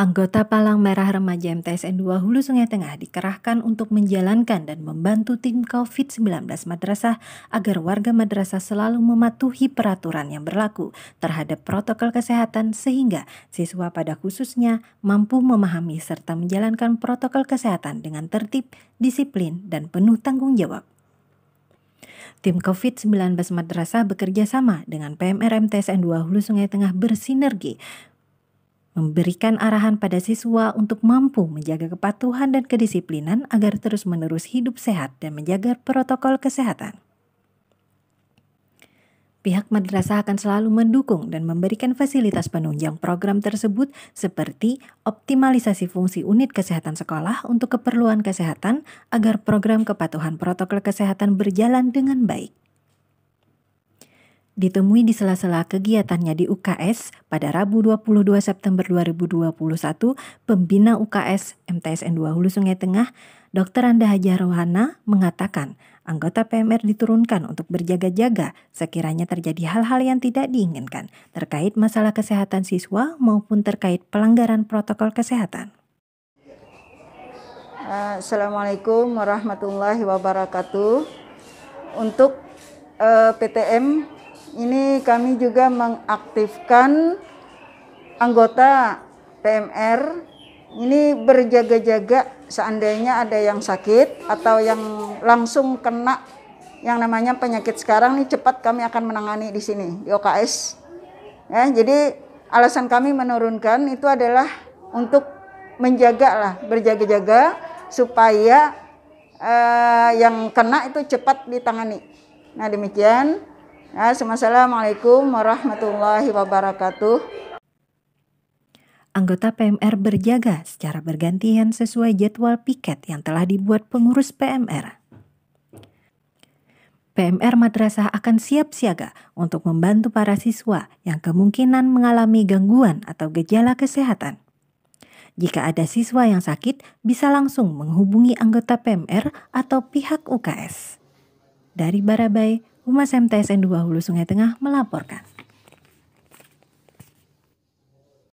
Anggota Palang Merah Remaja MTSN 2 Hulu Sungai Tengah dikerahkan untuk menjalankan dan membantu tim COVID-19 madrasah agar warga madrasah selalu mematuhi peraturan yang berlaku terhadap protokol kesehatan sehingga siswa pada khususnya mampu memahami serta menjalankan protokol kesehatan dengan tertib, disiplin, dan penuh tanggung jawab. Tim COVID-19 Madrasah bekerja sama dengan PMR MTSN 2 Hulu Sungai Tengah bersinergi memberikan arahan pada siswa untuk mampu menjaga kepatuhan dan kedisiplinan agar terus-menerus hidup sehat dan menjaga protokol kesehatan. Pihak madrasah akan selalu mendukung dan memberikan fasilitas penunjang program tersebut seperti optimalisasi fungsi unit kesehatan sekolah untuk keperluan kesehatan agar program kepatuhan protokol kesehatan berjalan dengan baik. Ditemui di sela-sela kegiatannya di UKS pada Rabu 22 September 2021, pembina UKS MTSN 2 Hulu Sungai Tengah, Dr. Anda Hajar Rohana mengatakan anggota PMR diturunkan untuk berjaga-jaga sekiranya terjadi hal-hal yang tidak diinginkan terkait masalah kesehatan siswa maupun terkait pelanggaran protokol kesehatan. Eh, Assalamualaikum warahmatullahi wabarakatuh. Untuk eh, PTM ini kami juga mengaktifkan anggota PMR ini berjaga-jaga seandainya ada yang sakit atau yang langsung kena yang namanya penyakit sekarang ini cepat kami akan menangani di sini di OKS. Ya, jadi alasan kami menurunkan itu adalah untuk menjaga lah berjaga-jaga supaya uh, yang kena itu cepat ditangani. Nah demikian. Assalamualaikum warahmatullahi wabarakatuh. Anggota PMR berjaga secara bergantian sesuai jadwal piket yang telah dibuat pengurus PMR. PMR madrasah akan siap siaga untuk membantu para siswa yang kemungkinan mengalami gangguan atau gejala kesehatan. Jika ada siswa yang sakit, bisa langsung menghubungi anggota PMR atau pihak UKS. Dari Barabai, Humas MTSN 2 Hulu Sungai Tengah melaporkan.